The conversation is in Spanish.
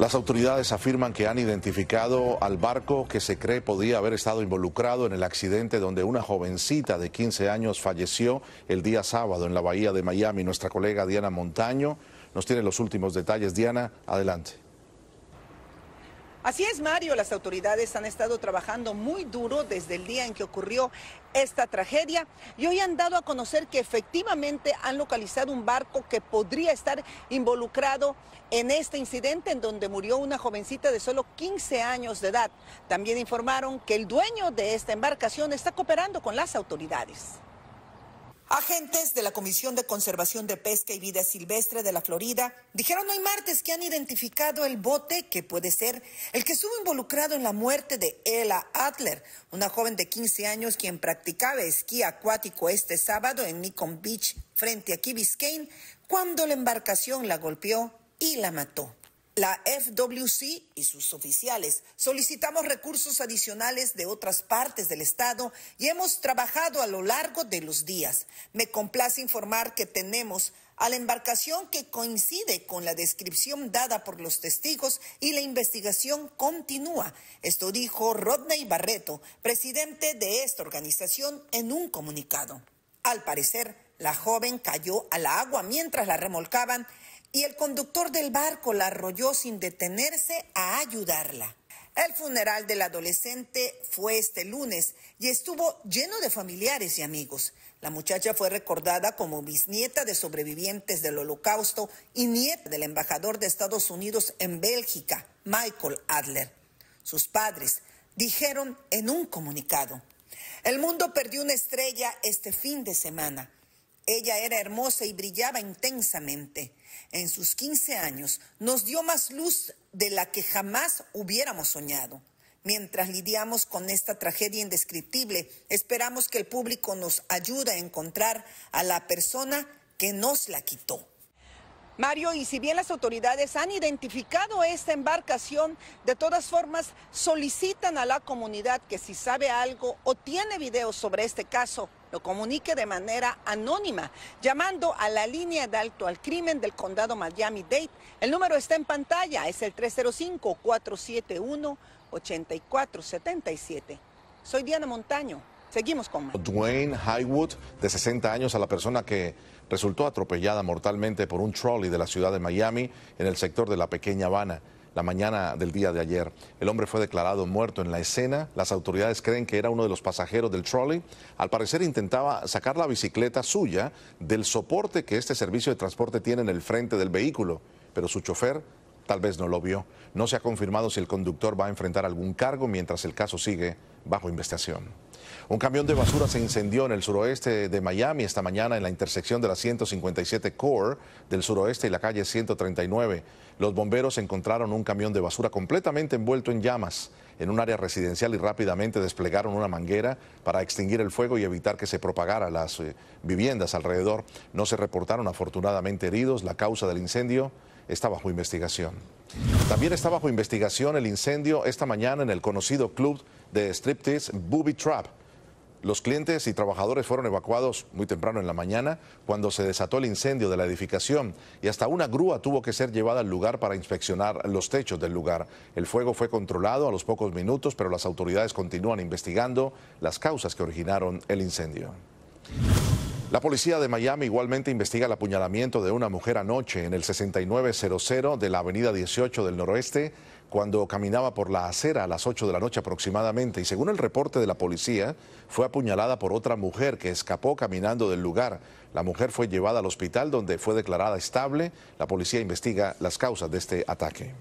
Las autoridades afirman que han identificado al barco que se cree podía haber estado involucrado en el accidente donde una jovencita de 15 años falleció el día sábado en la bahía de Miami. Nuestra colega Diana Montaño nos tiene los últimos detalles. Diana, adelante. Así es, Mario, las autoridades han estado trabajando muy duro desde el día en que ocurrió esta tragedia y hoy han dado a conocer que efectivamente han localizado un barco que podría estar involucrado en este incidente en donde murió una jovencita de solo 15 años de edad. También informaron que el dueño de esta embarcación está cooperando con las autoridades. Agentes de la Comisión de Conservación de Pesca y Vida Silvestre de la Florida dijeron hoy martes que han identificado el bote que puede ser el que estuvo involucrado en la muerte de Ella Adler, una joven de 15 años quien practicaba esquí acuático este sábado en Nikon Beach frente a Key Biscayne cuando la embarcación la golpeó y la mató. La FWC y sus oficiales solicitamos recursos adicionales de otras partes del Estado y hemos trabajado a lo largo de los días. Me complace informar que tenemos a la embarcación que coincide con la descripción dada por los testigos y la investigación continúa. Esto dijo Rodney Barreto, presidente de esta organización, en un comunicado. Al parecer, la joven cayó al agua mientras la remolcaban y el conductor del barco la arrolló sin detenerse a ayudarla. El funeral del adolescente fue este lunes y estuvo lleno de familiares y amigos. La muchacha fue recordada como bisnieta de sobrevivientes del Holocausto y nieta del embajador de Estados Unidos en Bélgica, Michael Adler. Sus padres dijeron en un comunicado, el mundo perdió una estrella este fin de semana. Ella era hermosa y brillaba intensamente. En sus 15 años nos dio más luz de la que jamás hubiéramos soñado. Mientras lidiamos con esta tragedia indescriptible, esperamos que el público nos ayude a encontrar a la persona que nos la quitó. Mario, y si bien las autoridades han identificado esta embarcación, de todas formas solicitan a la comunidad que si sabe algo o tiene videos sobre este caso, lo comunique de manera anónima, llamando a la línea de alto al crimen del condado Miami-Dade. El número está en pantalla, es el 305-471-8477. Soy Diana Montaño. Seguimos con más. Dwayne Highwood, de 60 años, a la persona que resultó atropellada mortalmente por un trolley de la ciudad de Miami en el sector de la Pequeña Habana la mañana del día de ayer. El hombre fue declarado muerto en la escena. Las autoridades creen que era uno de los pasajeros del trolley. Al parecer intentaba sacar la bicicleta suya del soporte que este servicio de transporte tiene en el frente del vehículo, pero su chofer Tal vez no lo vio. No se ha confirmado si el conductor va a enfrentar algún cargo mientras el caso sigue bajo investigación. Un camión de basura se incendió en el suroeste de Miami esta mañana en la intersección de la 157 Core del suroeste y la calle 139. Los bomberos encontraron un camión de basura completamente envuelto en llamas en un área residencial y rápidamente desplegaron una manguera para extinguir el fuego y evitar que se propagara a las eh, viviendas alrededor. No se reportaron afortunadamente heridos. La causa del incendio está bajo investigación. También está bajo investigación el incendio esta mañana en el conocido club de striptease Booby Trap. Los clientes y trabajadores fueron evacuados muy temprano en la mañana cuando se desató el incendio de la edificación y hasta una grúa tuvo que ser llevada al lugar para inspeccionar los techos del lugar. El fuego fue controlado a los pocos minutos, pero las autoridades continúan investigando las causas que originaron el incendio. La policía de Miami igualmente investiga el apuñalamiento de una mujer anoche en el 6900 de la avenida 18 del noroeste cuando caminaba por la acera a las 8 de la noche aproximadamente y según el reporte de la policía fue apuñalada por otra mujer que escapó caminando del lugar. La mujer fue llevada al hospital donde fue declarada estable. La policía investiga las causas de este ataque.